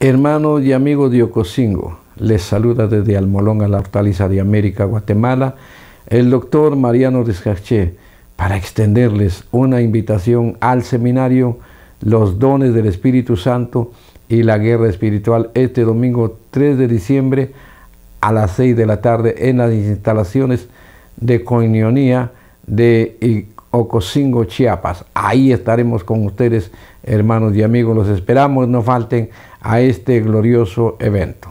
Hermano y amigo de Ocosingo, les saluda desde Almolón a la Hortaliza de América, Guatemala, el doctor Mariano Rizcache, para extenderles una invitación al seminario Los dones del Espíritu Santo y la guerra espiritual este domingo 3 de diciembre a las 6 de la tarde en las instalaciones de Coinionía de Ocosingo, Chiapas. Ahí estaremos con ustedes, hermanos y amigos. Los esperamos, no falten a este glorioso evento.